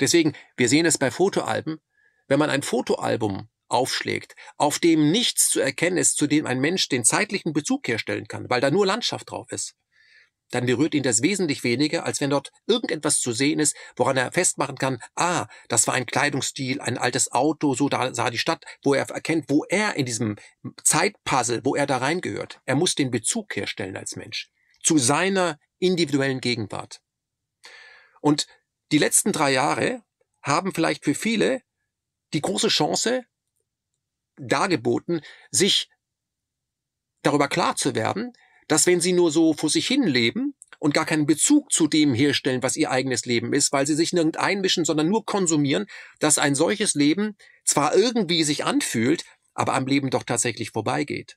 Deswegen, wir sehen es bei Fotoalben, wenn man ein Fotoalbum aufschlägt, auf dem nichts zu erkennen ist, zu dem ein Mensch den zeitlichen Bezug herstellen kann, weil da nur Landschaft drauf ist, dann berührt ihn das wesentlich weniger, als wenn dort irgendetwas zu sehen ist, woran er festmachen kann, ah, das war ein Kleidungsstil, ein altes Auto, so da sah die Stadt, wo er erkennt, wo er in diesem Zeitpuzzle, wo er da reingehört. Er muss den Bezug herstellen als Mensch zu seiner individuellen Gegenwart. Und die letzten drei Jahre haben vielleicht für viele die große Chance dargeboten, sich darüber klar zu werden, dass wenn sie nur so vor sich hin leben und gar keinen Bezug zu dem herstellen, was ihr eigenes Leben ist, weil sie sich nirgend einmischen, sondern nur konsumieren, dass ein solches Leben zwar irgendwie sich anfühlt, aber am Leben doch tatsächlich vorbeigeht.